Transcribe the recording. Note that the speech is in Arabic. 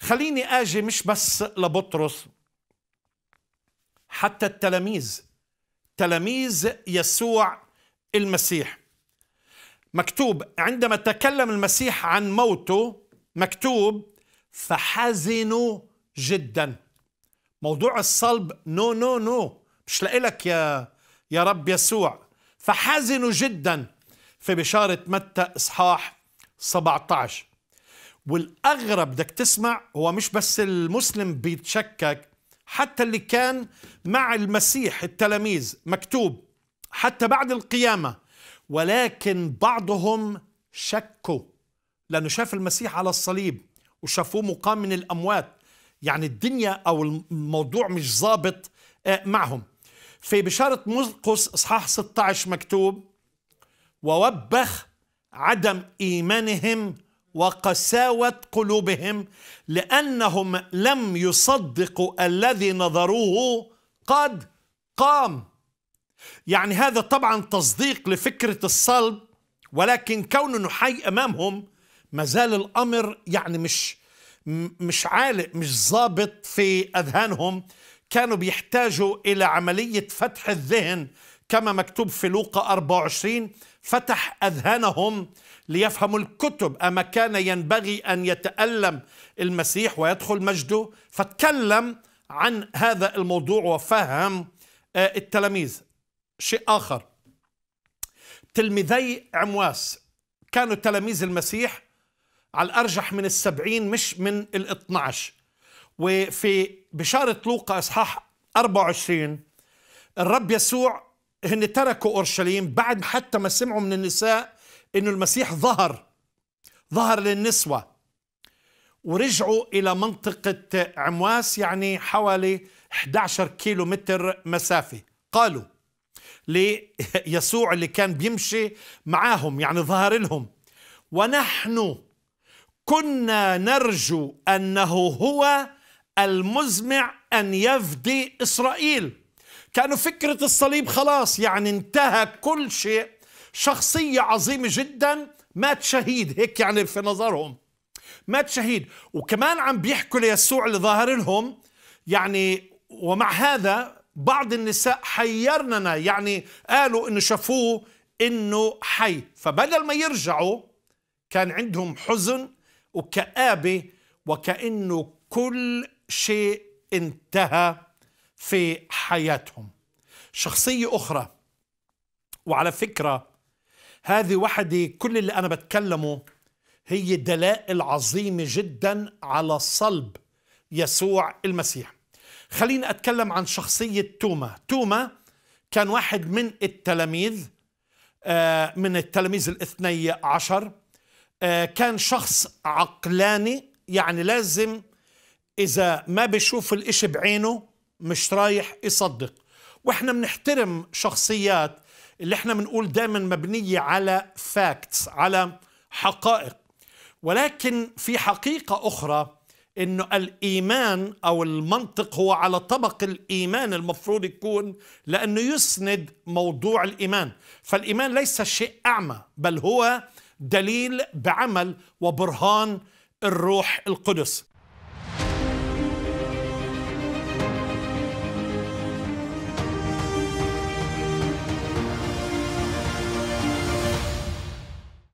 خليني اجي مش بس لبطرس حتى التلاميذ تلاميذ يسوع المسيح مكتوب عندما تكلم المسيح عن موته مكتوب فحزنوا جدا موضوع الصلب نو نو نو مش لإلك يا يا رب يسوع فحزنوا جدا في بشارة متى إصحاح 17 والاغرب بدك تسمع هو مش بس المسلم بيتشكك حتى اللي كان مع المسيح التلاميذ مكتوب حتى بعد القيامه ولكن بعضهم شكوا لانه شاف المسيح على الصليب وشافوه مقام من الاموات يعني الدنيا او الموضوع مش ظابط آه، معهم في بشاره مرقس اصحاح 16 مكتوب ووبخ عدم ايمانهم وقساوة قلوبهم لأنهم لم يصدقوا الذي نظروه قد قام يعني هذا طبعا تصديق لفكرة الصلب ولكن كون حي امامهم ما زال الامر يعني مش مش عالق مش ظابط في اذهانهم كانوا بيحتاجوا الى عمليه فتح الذهن كما مكتوب في لوقا 24 فتح أذهانهم ليفهموا الكتب أما كان ينبغي أن يتألم المسيح ويدخل مجده فتكلم عن هذا الموضوع وفهم آه، التلاميذ شيء آخر تلميذي عمواس كانوا تلاميذ المسيح على الأرجح من السبعين مش من ال 12 وفي بشارة لوقا إصحاح 24 الرب يسوع هن تركوا اورشليم بعد حتى ما سمعوا من النساء انه المسيح ظهر ظهر للنسوه ورجعوا الى منطقه عمواس يعني حوالي 11 كيلو متر مسافه قالوا ليسوع اللي كان بيمشي معاهم يعني ظهر لهم ونحن كنا نرجو انه هو المزمع ان يفدي اسرائيل كانوا فكرة الصليب خلاص يعني انتهى كل شيء شخصية عظيمة جدا مات شهيد هيك يعني في نظرهم مات شهيد وكمان عم بيحكوا ليسوع اللي ظاهر لهم يعني ومع هذا بعض النساء حيرننا يعني قالوا انه شافوه انه حي فبدل ما يرجعوا كان عندهم حزن وكآبة وكأنه كل شيء انتهى في حياتهم شخصية أخرى وعلى فكرة هذه وحدة كل اللي أنا بتكلمه هي دلائل عظيمة جدا على صلب يسوع المسيح خليني أتكلم عن شخصية توما توما كان واحد من التلاميذ آه، من التلاميذ الاثني عشر آه، كان شخص عقلاني يعني لازم إذا ما بيشوف الإشي بعينه مش رايح يصدق واحنا بنحترم شخصيات اللي احنا بنقول دايما مبنية على فاكتس على حقائق ولكن في حقيقة أخرى انه الايمان او المنطق هو على طبق الايمان المفروض يكون لانه يسند موضوع الايمان فالايمان ليس شيء اعمى بل هو دليل بعمل وبرهان الروح القدس